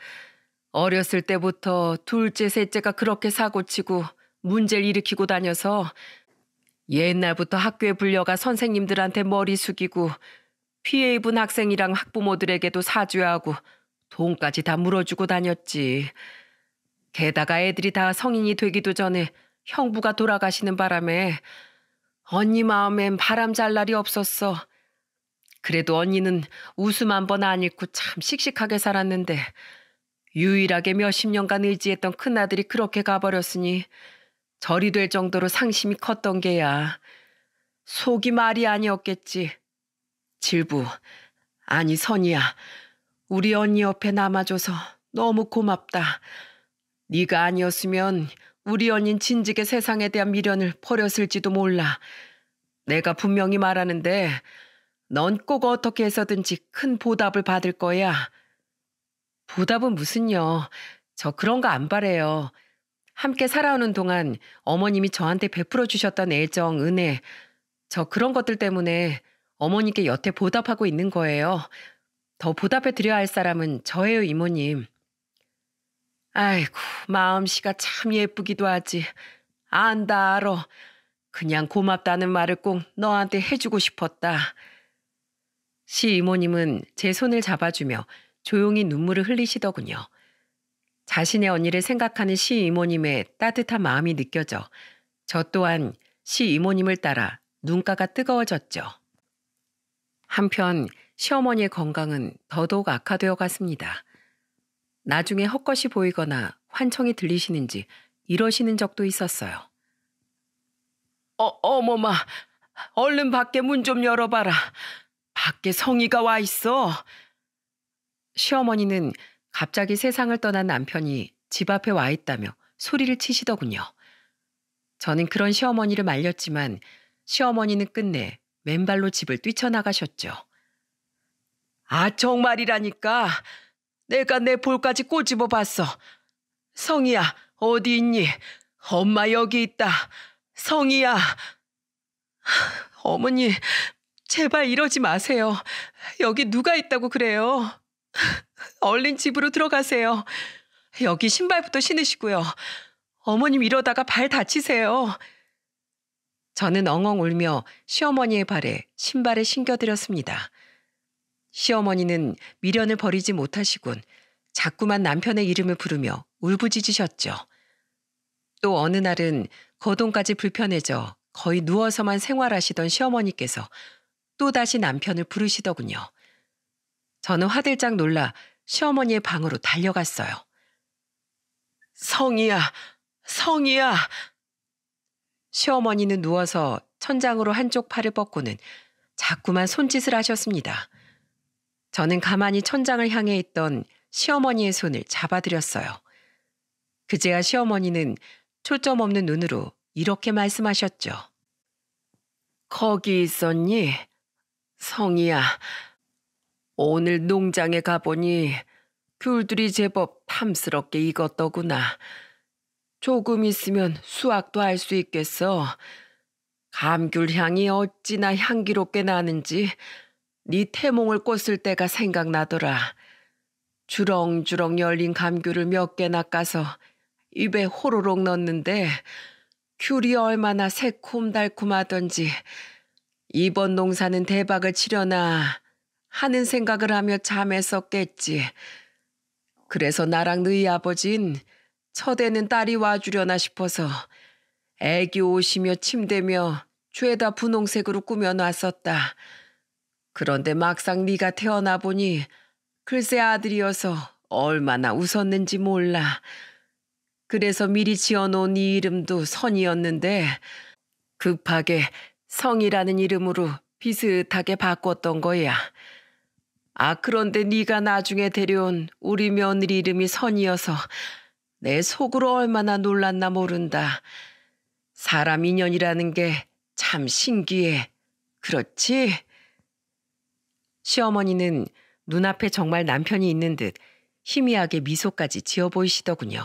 어렸을 때부터 둘째, 셋째가 그렇게 사고치고 문제를 일으키고 다녀서 옛날부터 학교에 불려가 선생님들한테 머리 숙이고 피해 입은 학생이랑 학부모들에게도 사죄하고 돈까지 다 물어주고 다녔지. 게다가 애들이 다 성인이 되기도 전에 형부가 돌아가시는 바람에 언니 마음엔 바람 잘 날이 없었어. 그래도 언니는 웃음 한 번 안 잃고 참 씩씩하게 살았는데 유일하게 몇 십 년간 의지했던 큰아들이 그렇게 가버렸으니 절이 될 정도로 상심이 컸던 게야. 속이 말이 아니었겠지. 질부, 아니 선이야. 우리 언니 옆에 남아줘서 너무 고맙다. 네가 아니었으면 우리 언닌 진직의 세상에 대한 미련을 버렸을지도 몰라. 내가 분명히 말하는데 넌 꼭 어떻게 해서든지 큰 보답을 받을 거야. 보답은 무슨요. 저 그런 거 안 바래요. 함께 살아오는 동안 어머님이 저한테 베풀어 주셨던 애정, 은혜. 저 그런 것들 때문에 어머님께 여태 보답하고 있는 거예요. 더 보답해 드려야 할 사람은 저예요, 이모님. 아이고, 마음씨가 참 예쁘기도 하지. 안다 알어. 그냥 고맙다는 말을 꼭 너한테 해주고 싶었다. 시이모님은 제 손을 잡아주며 조용히 눈물을 흘리시더군요. 자신의 언니를 생각하는 시이모님의 따뜻한 마음이 느껴져 저 또한 시이모님을 따라 눈가가 뜨거워졌죠. 한편 시어머니의 건강은 더더욱 악화되어 갔습니다. 나중에 헛것이 보이거나 환청이 들리시는지 이러시는 적도 있었어요. 어, 어머마, 얼른 밖에 문 좀 열어봐라. 밖에 성희가 와 있어. 시어머니는 갑자기 세상을 떠난 남편이 집 앞에 와 있다며 소리를 치시더군요. 저는 그런 시어머니를 말렸지만 시어머니는 끝내 맨발로 집을 뛰쳐나가셨죠. 아, 정말이라니까. 내가 내 볼까지 꼬집어 봤어. 성희야, 어디 있니? 엄마 여기 있다. 성희야. 어머니, 제발 이러지 마세요. 여기 누가 있다고 그래요. 얼른 집으로 들어가세요. 여기 신발부터 신으시고요. 어머님 이러다가 발 다치세요. 저는 엉엉 울며 시어머니의 발에 신발을 신겨드렸습니다. 시어머니는 미련을 버리지 못하시군 자꾸만 남편의 이름을 부르며 울부짖으셨죠. 또 어느 날은 거동까지 불편해져 거의 누워서만 생활하시던 시어머니께서 또다시 남편을 부르시더군요. 저는 화들짝 놀라 시어머니의 방으로 달려갔어요. 성이야, 성이야. 시어머니는 누워서 천장으로 한쪽 팔을 뻗고는 자꾸만 손짓을 하셨습니다. 저는 가만히 천장을 향해 있던 시어머니의 손을 잡아들였어요. 그제야 시어머니는 초점 없는 눈으로 이렇게 말씀하셨죠. 거기 있었니? 성희야, 오늘 농장에 가보니 귤들이 제법 탐스럽게 익었더구나. 조금 있으면 수확도 할 수 있겠어. 감귤 향이 어찌나 향기롭게 나는지 네 태몽을 꽂을 때가 생각나더라. 주렁주렁 열린 감귤을 몇 개나 까서 입에 호로록 넣는데 귤이 얼마나 새콤달콤하던지 이번 농사는 대박을 치려나 하는 생각을 하며 잠에서 깼지. 그래서 나랑 너희 아버진 첫에는 딸이 와주려나 싶어서 애기 옷이며 침대며 죄다 분홍색으로 꾸며놨었다. 그런데 막상 네가 태어나 보니 글쎄 아들이어서 얼마나 웃었는지 몰라. 그래서 미리 지어놓은 이 이름도 선이었는데 급하게 성이라는 이름으로 비슷하게 바꿨던 거야. 아 그런데 네가 나중에 데려온 우리 며느리 이름이 선이어서 내 속으로 얼마나 놀랐나 모른다. 사람 인연이라는 게 참 신기해. 그렇지? 시어머니는 눈앞에 정말 남편이 있는 듯 희미하게 미소까지 지어 보이시더군요.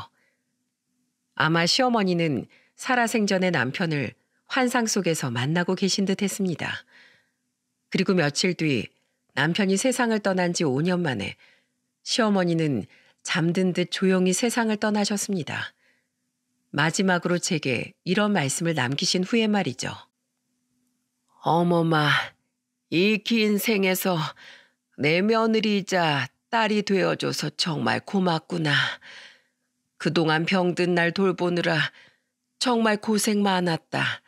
아마 시어머니는 살아생전의 남편을 환상 속에서 만나고 계신 듯 했습니다. 그리고 며칠 뒤 남편이 세상을 떠난 지 5년 만에 시어머니는 잠든 듯 조용히 세상을 떠나셨습니다. 마지막으로 제게 이런 말씀을 남기신 후에 말이죠. 어머마, 이긴 생에서 내 며느리이자 딸이 되어줘서 정말 고맙구나. 그동안 병든 날 돌보느라 정말 고생 많았다.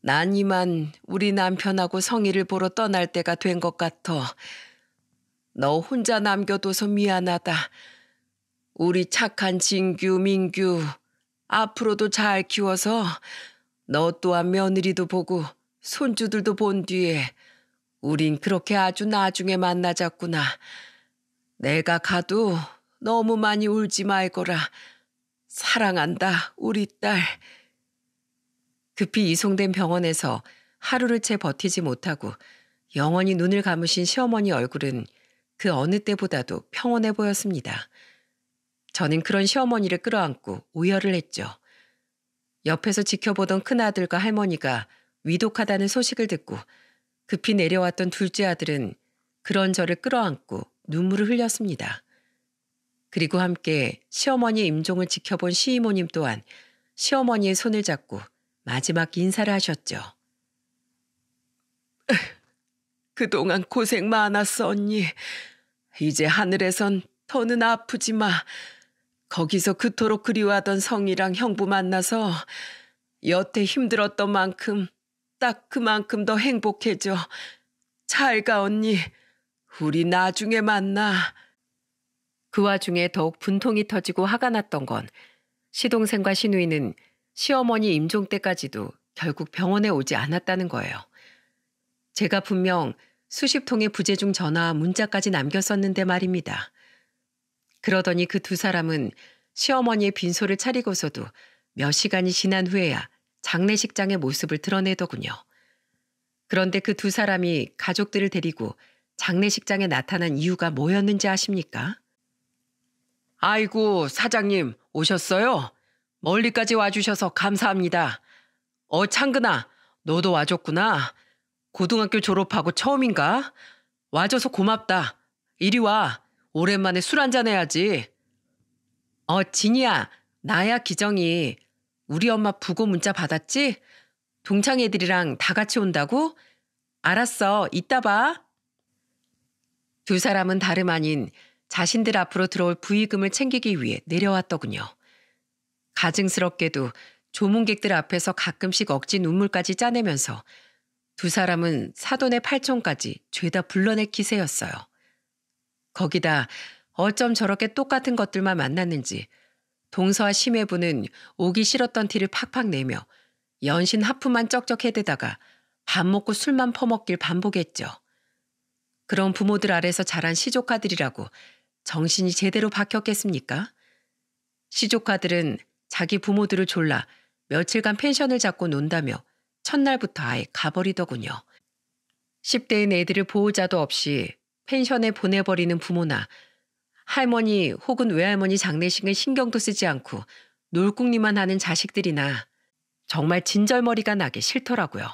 난 이만 우리 남편하고 성의를 보러 떠날 때가 된 것같아너 혼자 남겨둬서 미안하다. 우리 착한 진규, 민규, 앞으로도 잘 키워서 너 또한 며느리도 보고 손주들도 본 뒤에 우린 그렇게 아주 나중에 만나자꾸나. 내가 가도 너무 많이 울지 말거라. 사랑한다, 우리 딸. 급히 이송된 병원에서 하루를 채 버티지 못하고 영원히 눈을 감으신 시어머니 얼굴은 그 어느 때보다도 평온해 보였습니다. 저는 그런 시어머니를 끌어안고 우열을 했죠. 옆에서 지켜보던 큰아들과 할머니가 위독하다는 소식을 듣고 급히 내려왔던 둘째 아들은 그런 저를 끌어안고 눈물을 흘렸습니다. 그리고 함께 시어머니의 임종을 지켜본 시이모님 또한 시어머니의 손을 잡고 마지막 인사를 하셨죠. 그동안 고생 많았어, 언니. 이제 하늘에선 더는 아프지 마. 거기서 그토록 그리워하던 성이랑 형부 만나서 여태 힘들었던 만큼 딱 그만큼 더 행복해져. 잘 가, 언니. 우리 나중에 만나. 그 와중에 더욱 분통이 터지고 화가 났던 건 시동생과 시누이는 시어머니 임종 때까지도 결국 병원에 오지 않았다는 거예요. 제가 분명 수십 통의 부재중 전화와 문자까지 남겼었는데 말입니다. 그러더니 그 두 사람은 시어머니의 빈소를 차리고서도 몇 시간이 지난 후에야 장례식장의 모습을 드러내더군요. 그런데 그 두 사람이 가족들을 데리고 장례식장에 나타난 이유가 뭐였는지 아십니까? 아이고, 사장님, 오셨어요? 멀리까지 와주셔서 감사합니다. 어, 창근아, 너도 와줬구나. 고등학교 졸업하고 처음인가? 와줘서 고맙다. 이리 와. 오랜만에 술 한잔 해야지. 어, 진이야, 나야 기정이. 우리 엄마 부고 문자 받았지? 동창 애들이랑 다 같이 온다고? 알았어, 이따 봐. 두 사람은 다름 아닌 자신들 앞으로 들어올 부의금을 챙기기 위해 내려왔더군요. 가증스럽게도 조문객들 앞에서 가끔씩 억지 눈물까지 짜내면서 두 사람은 사돈의 팔촌까지 죄다 불러낼 기세였어요. 거기다 어쩜 저렇게 똑같은 것들만 만났는지 동서와 심해부는 오기 싫었던 티를 팍팍 내며 연신 하품만 쩍쩍 해대다가 밥 먹고 술만 퍼먹길 반복했죠. 그런 부모들 아래서 자란 시조카들이라고 정신이 제대로 박혔겠습니까? 시조카들은 자기 부모들을 졸라 며칠간 펜션을 잡고 논다며 첫날부터 아예 가버리더군요. 10대인 애들을 보호자도 없이 펜션에 보내버리는 부모나 할머니 혹은 외할머니 장례식은 신경도 쓰지 않고 놀궁리만 하는 자식들이나 정말 진절머리가 나게 싫더라고요.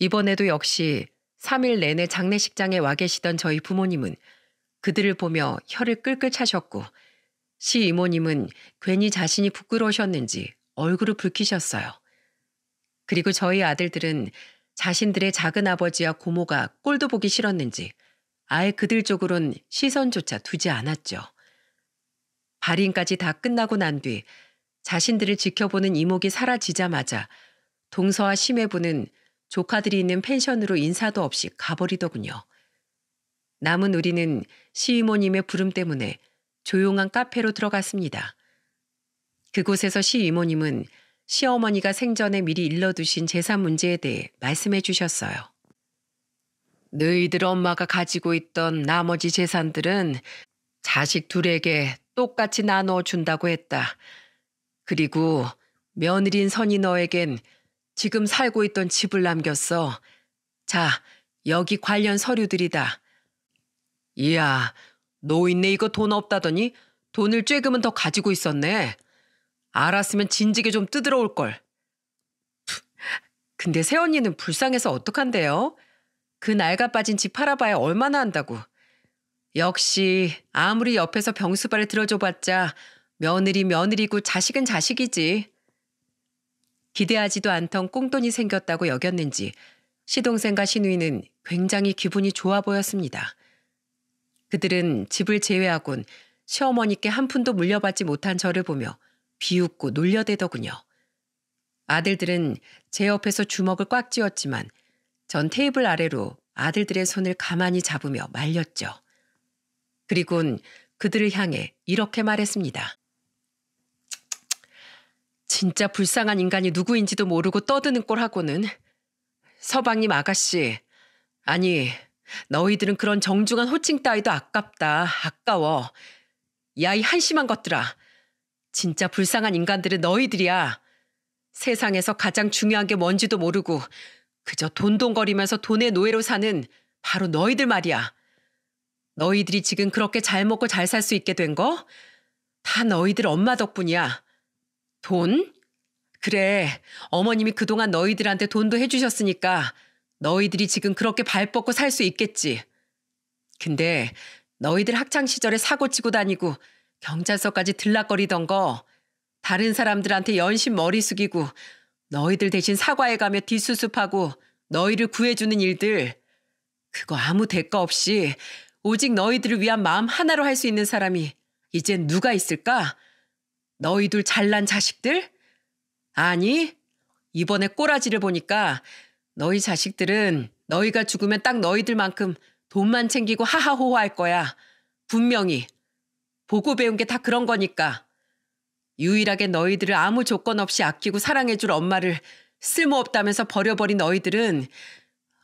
이번에도 역시 3일 내내 장례식장에 와 계시던 저희 부모님은 그들을 보며 혀를 끌끌 차셨고 시 이모님은 괜히 자신이 부끄러우셨는지 얼굴을 붉히셨어요. 그리고 저희 아들들은 자신들의 작은 아버지와 고모가 꼴도 보기 싫었는지 아예 그들 쪽으론 시선조차 두지 않았죠. 발인까지 다 끝나고 난 뒤 자신들을 지켜보는 이목이 사라지자마자 동서와 심해부는 조카들이 있는 펜션으로 인사도 없이 가버리더군요. 남은 우리는 시이모님의 부름 때문에 조용한 카페로 들어갔습니다. 그곳에서 시이모님은 시어머니가 생전에 미리 일러두신 재산 문제에 대해 말씀해 주셨어요. 너희들 엄마가 가지고 있던 나머지 재산들은 자식 둘에게 똑같이 나누어 준다고 했다. 그리고 며느린 선이 너에겐 지금 살고 있던 집을 남겼어. 자, 여기 관련 서류들이다. 이야, 노인네 이거 돈 없다더니 돈을 쬐금은 더 가지고 있었네. 알았으면 진지게 좀 뜯으러 올걸. 근데 새언니는 불쌍해서 어떡한데요? 그 낡아 빠진 집 팔아봐야 얼마나 한다고. 역시 아무리 옆에서 병수발을 들어줘봤자 며느리 며느리고 자식은 자식이지. 기대하지도 않던 꽁돈이 생겼다고 여겼는지 시동생과 시누이는 굉장히 기분이 좋아 보였습니다. 그들은 집을 제외하곤 시어머니께 한 푼도 물려받지 못한 저를 보며 비웃고 놀려대더군요. 아들들은 제 옆에서 주먹을 꽉 쥐었지만 전 테이블 아래로 아들들의 손을 가만히 잡으며 말렸죠. 그리곤 그들을 향해 이렇게 말했습니다. 진짜 불쌍한 인간이 누구인지도 모르고 떠드는 꼴하고는 서방님 아가씨 아니 너희들은 그런 정중한 호칭 따위도 아깝다 아까워 야이 한심한 것들아 진짜 불쌍한 인간들은 너희들이야 세상에서 가장 중요한 게 뭔지도 모르고 그저 돈돈거리면서 돈의 노예로 사는 바로 너희들 말이야. 너희들이 지금 그렇게 잘 먹고 잘 살 수 있게 된 거? 다 너희들 엄마 덕분이야. 돈? 그래, 어머님이 그동안 너희들한테 돈도 해주셨으니까 너희들이 지금 그렇게 발 뻗고 살 수 있겠지. 근데 너희들 학창시절에 사고치고 다니고 경찰서까지 들락거리던 거 다른 사람들한테 연신 머리 숙이고 너희들 대신 사과해 가며 뒷수습하고 너희를 구해주는 일들 그거 아무 대가 없이 오직 너희들을 위한 마음 하나로 할 수 있는 사람이 이젠 누가 있을까? 너희들 잘난 자식들? 아니 이번에 꼬라지를 보니까 너희 자식들은 너희가 죽으면 딱 너희들만큼 돈만 챙기고 하하호호할 거야. 분명히. 보고 배운 게 다 그런 거니까. 유일하게 너희들을 아무 조건 없이 아끼고 사랑해줄 엄마를 쓸모없다면서 버려버린 너희들은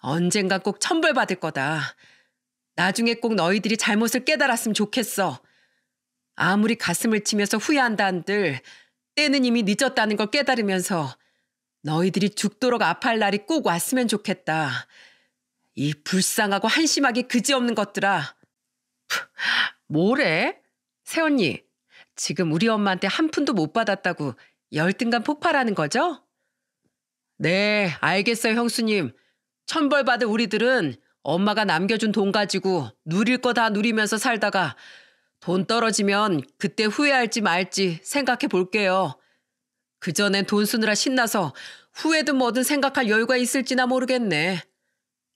언젠가 꼭 천벌받을 거다. 나중에 꼭 너희들이 잘못을 깨달았으면 좋겠어. 아무리 가슴을 치면서 후회한다 한들 때는 이미 늦었다는 걸 깨달으면서 너희들이 죽도록 아파할 날이 꼭 왔으면 좋겠다. 이 불쌍하고 한심하게 그지없는 것들아. 뭐래? 새언니, 지금 우리 엄마한테 한 푼도 못 받았다고 열등감 폭발하는 거죠? 네, 알겠어요, 형수님. 천벌 받을 우리들은 엄마가 남겨준 돈 가지고 누릴 거 다 누리면서 살다가 돈 떨어지면 그때 후회할지 말지 생각해 볼게요. 그전엔 돈 쓰느라 신나서 후회든 뭐든 생각할 여유가 있을지나 모르겠네.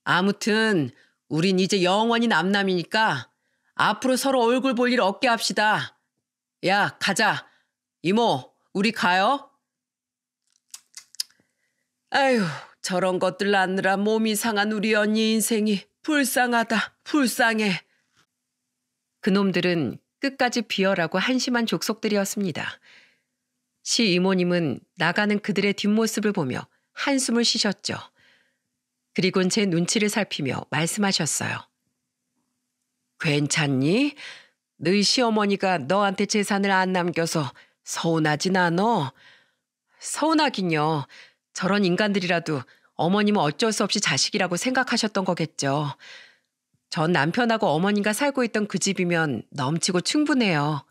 아무튼 우린 이제 영원히 남남이니까 앞으로 서로 얼굴 볼 일 없게 합시다. 야, 가자. 이모, 우리 가요? 아휴, 저런 것들 낳느라 몸이 상한 우리 언니 인생이 불쌍하다, 불쌍해. 그놈들은 끝까지 비열하고 한심한 족속들이었습니다. 시 이모님은 나가는 그들의 뒷모습을 보며 한숨을 쉬셨죠. 그리곤 제 눈치를 살피며 말씀하셨어요. 괜찮니? 너희 시어머니가 너한테 재산을 안 남겨서 서운하진 않어? 서운하긴요. 저런 인간들이라도 어머님은 어쩔 수 없이 자식이라고 생각하셨던 거겠죠. 전 남편하고 어머니가 살고 있던 그 집이면 넘치고 충분해요.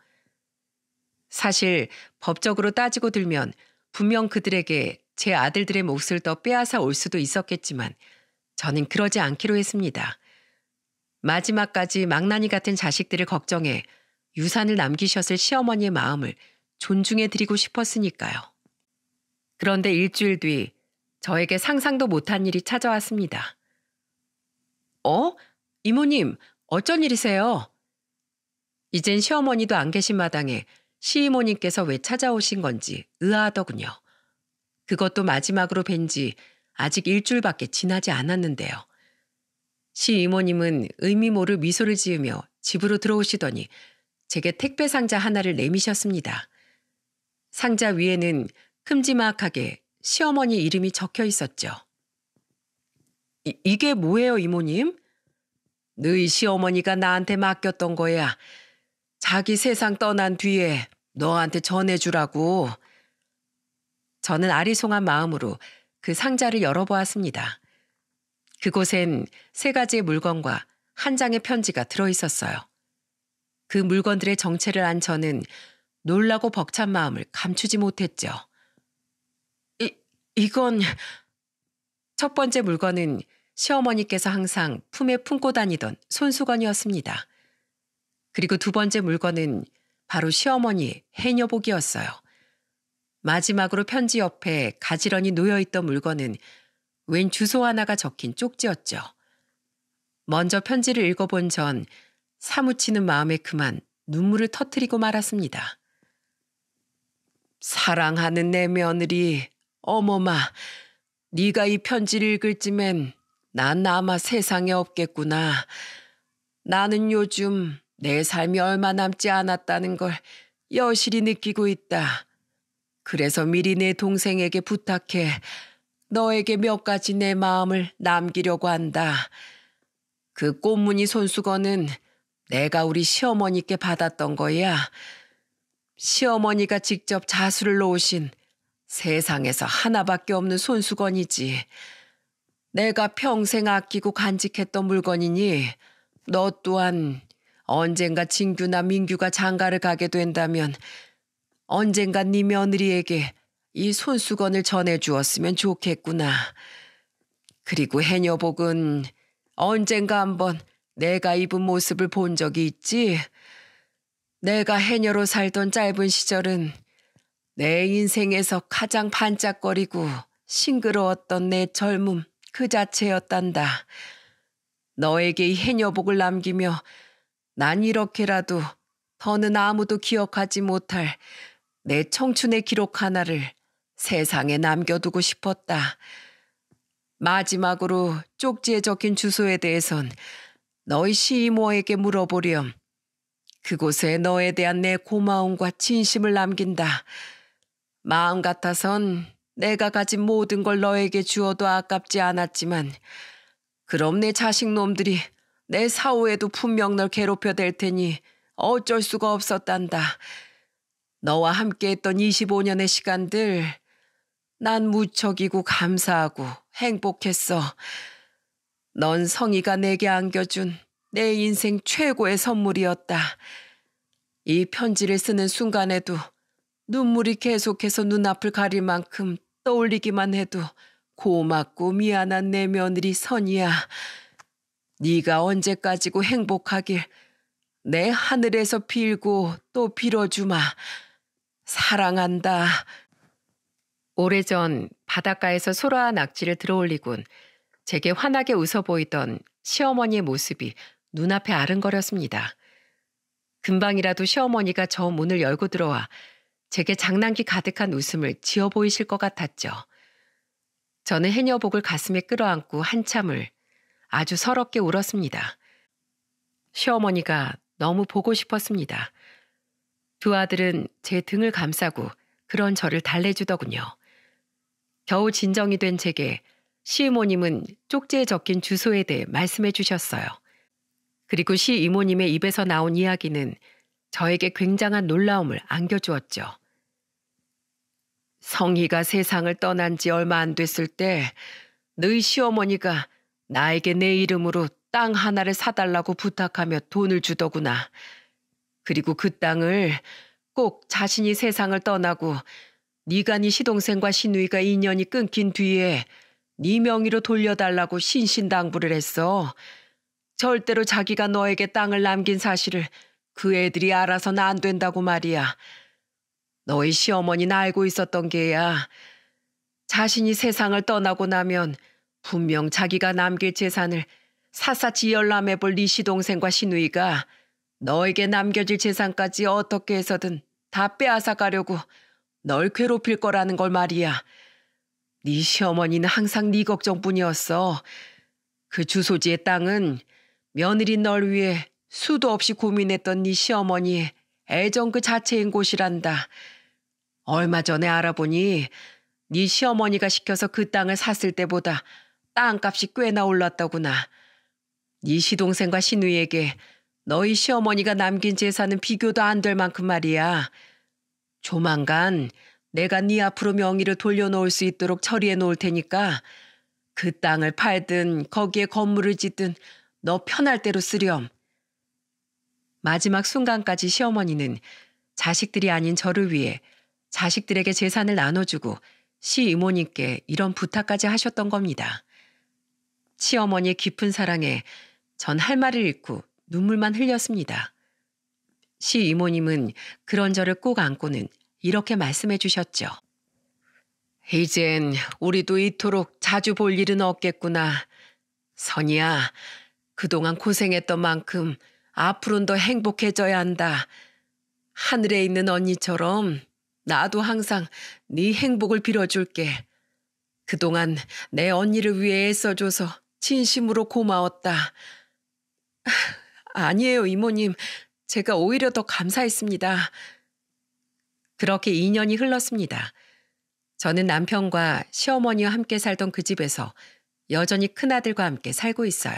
사실 법적으로 따지고 들면 분명 그들에게 제 아들들의 몫을 더 빼앗아 올 수도 있었겠지만 저는 그러지 않기로 했습니다. 마지막까지 망나니 같은 자식들을 걱정해 유산을 남기셨을 시어머니의 마음을 존중해 드리고 싶었으니까요. 그런데 일주일 뒤 저에게 상상도 못한 일이 찾아왔습니다. 어? 이모님, 어쩐 일이세요? 이젠 시어머니도 안 계신 마당에 시이모님께서 왜 찾아오신 건지 의아하더군요. 그것도 마지막으로 뵌 지 아직 일주일밖에 지나지 않았는데요. 시 이모님은 의미 모를 미소를 지으며 집으로 들어오시더니 제게 택배 상자 하나를 내미셨습니다. 상자 위에는 큼지막하게 시어머니 이름이 적혀 있었죠. 이, 이게 뭐예요, 이모님? 너희 시어머니가 나한테 맡겼던 거야. 자기 세상 떠난 뒤에 너한테 전해주라고. 저는 아리송한 마음으로 그 상자를 열어보았습니다. 그곳엔 세 가지의 물건과 한 장의 편지가 들어 있었어요. 그 물건들의 정체를 안 저는 놀라고 벅찬 마음을 감추지 못했죠. 이, 이건 첫 번째 물건은 시어머니께서 항상 품에 품고 다니던 손수건이었습니다. 그리고 두 번째 물건은 바로 시어머니의 해녀복이었어요. 마지막으로 편지 옆에 가지런히 놓여있던 물건은 웬 주소 하나가 적힌 쪽지였죠. 먼저 편지를 읽어본 전 사무치는 마음에 그만 눈물을 터뜨리고 말았습니다. 사랑하는 내 며느리, 어머마, 네가 이 편지를 읽을 쯤엔 난 아마 세상에 없겠구나. 나는 요즘 내 삶이 얼마 남지 않았다는 걸 여실히 느끼고 있다. 그래서 미리 내 동생에게 부탁해 너에게 몇 가지 내 마음을 남기려고 한다. 그 꽃무늬 손수건은 내가 우리 시어머니께 받았던 거야. 시어머니가 직접 자수를 놓으신 세상에서 하나밖에 없는 손수건이지. 내가 평생 아끼고 간직했던 물건이니 너 또한 언젠가 진규나 민규가 장가를 가게 된다면 언젠가 네 며느리에게 이 손수건을 전해주었으면 좋겠구나. 그리고 해녀복은 언젠가 한번 내가 입은 모습을 본 적이 있지. 내가 해녀로 살던 짧은 시절은 내 인생에서 가장 반짝거리고 싱그러웠던 내 젊음 그 자체였단다. 너에게 이 해녀복을 남기며 난 이렇게라도 더는 아무도 기억하지 못할 내 청춘의 기록 하나를 세상에 남겨두고 싶었다. 마지막으로 쪽지에 적힌 주소에 대해선 너희 시이모에게 물어보렴. 그곳에 너에 대한 내 고마움과 진심을 남긴다. 마음 같아선 내가 가진 모든 걸 너에게 주어도 아깝지 않았지만 그럼 내 자식놈들이 내 사후에도 분명 널 괴롭혀 댈 테니 어쩔 수가 없었단다. 너와 함께했던 25년의 시간들 난 무척이고 감사하고 행복했어. 넌 성희가 내게 안겨준 내 인생 최고의 선물이었다. 이 편지를 쓰는 순간에도 눈물이 계속해서 눈앞을 가릴 만큼 떠올리기만 해도 고맙고 미안한 내 며느리 선이야. 네가 언제까지고 행복하길 내 하늘에서 빌고 또 빌어주마. 사랑한다. 오래전 바닷가에서 소라 낙지를 들어올리군 제게 환하게 웃어 보이던 시어머니의 모습이 눈앞에 아른거렸습니다. 금방이라도 시어머니가 저 문을 열고 들어와 제게 장난기 가득한 웃음을 지어 보이실 것 같았죠. 저는 해녀복을 가슴에 끌어안고 한참을 아주 서럽게 울었습니다. 시어머니가 너무 보고 싶었습니다. 두 아들은 제 등을 감싸고 그런 저를 달래주더군요. 겨우 진정이 된 제게 시이모님은 쪽지에 적힌 주소에 대해 말씀해 주셨어요. 그리고 시이모님의 입에서 나온 이야기는 저에게 굉장한 놀라움을 안겨주었죠. 성희가 세상을 떠난 지 얼마 안 됐을 때 너희 시어머니가 나에게 내 이름으로 땅 하나를 사달라고 부탁하며 돈을 주더구나. 그리고 그 땅을 꼭 자신이 세상을 떠나고 네가 네 시동생과 시누이가 인연이 끊긴 뒤에 네 명의로 돌려달라고 신신당부를 했어. 절대로 자기가 너에게 땅을 남긴 사실을 그 애들이 알아서는 안 된다고 말이야. 너희 시어머니는 알고 있었던 게야. 자신이 세상을 떠나고 나면 분명 자기가 남길 재산을 사사치 열람해볼 네 시동생과 시누이가 너에게 남겨질 재산까지 어떻게 해서든 다 빼앗아가려고 널 괴롭힐 거라는 걸 말이야. 네 시어머니는 항상 네 걱정뿐이었어. 그 주소지의 땅은 며느리 널 위해 수도 없이 고민했던 네 시어머니의 애정 그 자체인 곳이란다. 얼마 전에 알아보니 네 시어머니가 시켜서 그 땅을 샀을 때보다 땅값이 꽤나 올랐다구나. 네 시동생과 시누이에게 너희 시어머니가 남긴 재산은 비교도 안 될 만큼 말이야. 조만간 내가 네 앞으로 명의를 돌려놓을 수 있도록 처리해 놓을 테니까 그 땅을 팔든 거기에 건물을 짓든 너 편할 대로 쓰렴. 마지막 순간까지 시어머니는 자식들이 아닌 저를 위해 자식들에게 재산을 나눠주고 시이모님께 이런 부탁까지 하셨던 겁니다. 시어머니의 깊은 사랑에 전 할 말을 잃고 눈물만 흘렸습니다. 시 이모님은 그런 저를 꼭 안고는 이렇게 말씀해 주셨죠. 이젠 우리도 이토록 자주 볼 일은 없겠구나. 선이야, 그동안 고생했던 만큼 앞으로는 더 행복해져야 한다. 하늘에 있는 언니처럼 나도 항상 네 행복을 빌어줄게. 그동안 내 언니를 위해 애써줘서 진심으로 고마웠다. 아니에요, 이모님. 제가 오히려 더 감사했습니다. 그렇게 2년이 흘렀습니다. 저는 남편과 시어머니와 함께 살던 그 집에서 여전히 큰아들과 함께 살고 있어요.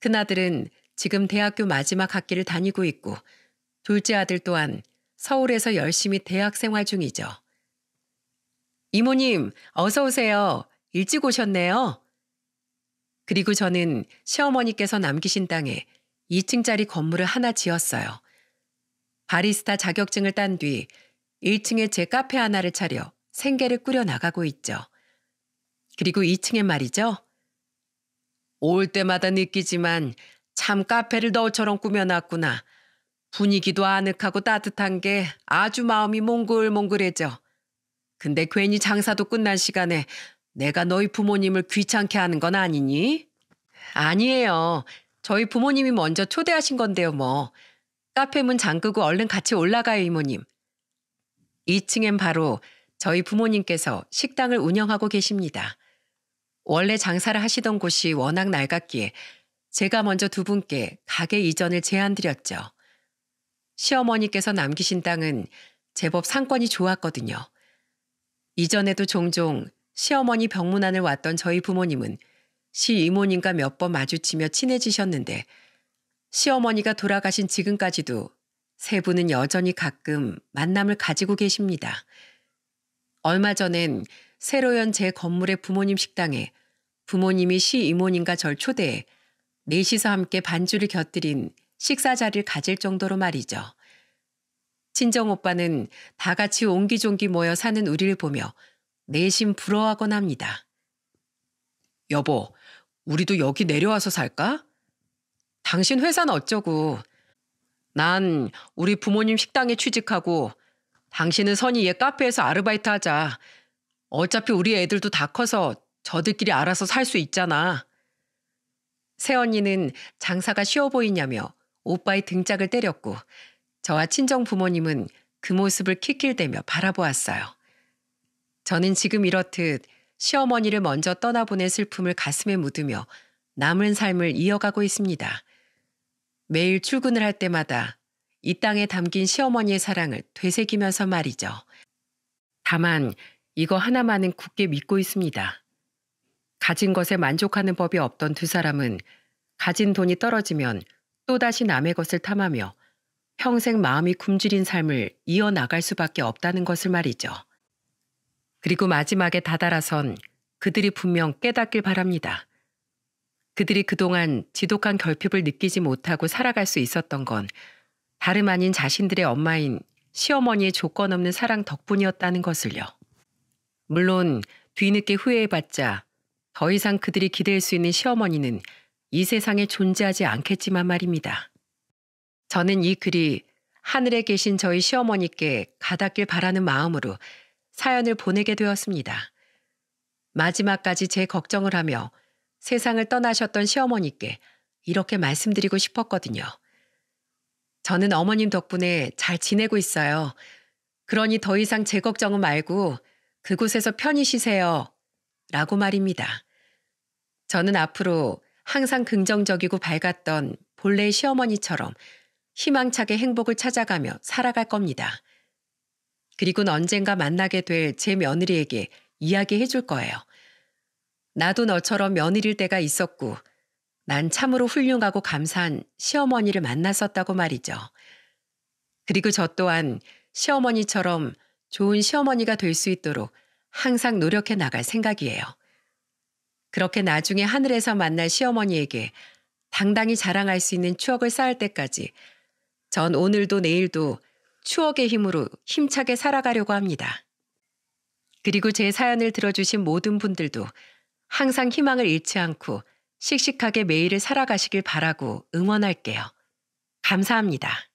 큰아들은 지금 대학교 마지막 학기를 다니고 있고 둘째 아들 또한 서울에서 열심히 대학 생활 중이죠. 이모님, 어서 오세요. 일찍 오셨네요. 그리고 저는 시어머니께서 남기신 땅에 2층짜리 건물을 하나 지었어요. 바리스타 자격증을 딴 뒤 1층에 제 카페 하나를 차려 생계를 꾸려나가고 있죠. 그리고 2층에 말이죠. 올 때마다 느끼지만 참 카페를 너처럼 꾸며놨구나. 분위기도 아늑하고 따뜻한 게 아주 마음이 몽글몽글해져. 근데 괜히 장사도 끝난 시간에 내가 너희 부모님을 귀찮게 하는 건 아니니? 아니에요. 저희 부모님이 먼저 초대하신 건데요, 뭐. 카페 문 잠그고 얼른 같이 올라가요, 이모님. 2층엔 바로 저희 부모님께서 식당을 운영하고 계십니다. 원래 장사를 하시던 곳이 워낙 낡았기에 제가 먼저 두 분께 가게 이전을 제안드렸죠. 시어머니께서 남기신 땅은 제법 상권이 좋았거든요. 이전에도 종종 시어머니 병문안을 왔던 저희 부모님은 시 이모님과 몇 번 마주치며 친해지셨는데 시어머니가 돌아가신 지금까지도 세 분은 여전히 가끔 만남을 가지고 계십니다. 얼마 전엔 새로 연 제 건물의 부모님 식당에 부모님이 시 이모님과 절 초대해 넷이서 함께 반주를 곁들인 식사 자리를 가질 정도로 말이죠. 친정 오빠는 다 같이 옹기종기 모여 사는 우리를 보며 내심 부러워하곤 합니다. 여보, 우리도 여기 내려와서 살까? 당신 회사는 어쩌고. 난 우리 부모님 식당에 취직하고 당신은 선이의 카페에서 아르바이트 하자. 어차피 우리 애들도 다 커서 저들끼리 알아서 살 수 있잖아. 새언니는 장사가 쉬워 보이냐며 오빠의 등짝을 때렸고 저와 친정 부모님은 그 모습을 킥킬대며 바라보았어요. 저는 지금 이렇듯 시어머니를 먼저 떠나보낸 슬픔을 가슴에 묻으며 남은 삶을 이어가고 있습니다. 매일 출근을 할 때마다 이 땅에 담긴 시어머니의 사랑을 되새기면서 말이죠. 다만 이거 하나만은 굳게 믿고 있습니다. 가진 것에 만족하는 법이 없던 두 사람은 가진 돈이 떨어지면 또다시 남의 것을 탐하며 평생 마음이 굶주린 삶을 이어나갈 수밖에 없다는 것을 말이죠. 그리고 마지막에 다다라선 그들이 분명 깨닫길 바랍니다. 그들이 그동안 지독한 결핍을 느끼지 못하고 살아갈 수 있었던 건 다름 아닌 자신들의 엄마인 시어머니의 조건 없는 사랑 덕분이었다는 것을요. 물론 뒤늦게 후회해봤자 더 이상 그들이 기댈 수 있는 시어머니는 이 세상에 존재하지 않겠지만 말입니다. 저는 이 글이 하늘에 계신 저희 시어머니께 가닿길 바라는 마음으로 사연을 보내게 되었습니다. 마지막까지 제 걱정을 하며 세상을 떠나셨던 시어머니께 이렇게 말씀드리고 싶었거든요. 저는 어머님 덕분에 잘 지내고 있어요. 그러니 더 이상 제 걱정은 말고 그곳에서 편히 쉬세요. 라고 말입니다. 저는 앞으로 항상 긍정적이고 밝았던 본래의 시어머니처럼 희망차게 행복을 찾아가며 살아갈 겁니다. 그리곤 언젠가 만나게 될 제 며느리에게 이야기해 줄 거예요. 나도 너처럼 며느릴 때가 있었고, 난 참으로 훌륭하고 감사한 시어머니를 만났었다고 말이죠. 그리고 저 또한 시어머니처럼 좋은 시어머니가 될 수 있도록 항상 노력해 나갈 생각이에요. 그렇게 나중에 하늘에서 만날 시어머니에게 당당히 자랑할 수 있는 추억을 쌓을 때까지 전 오늘도 내일도 추억의 힘으로 힘차게 살아가려고 합니다. 그리고 제 사연을 들어주신 모든 분들도 항상 희망을 잃지 않고 씩씩하게 매일을 살아가시길 바라고 응원할게요. 감사합니다.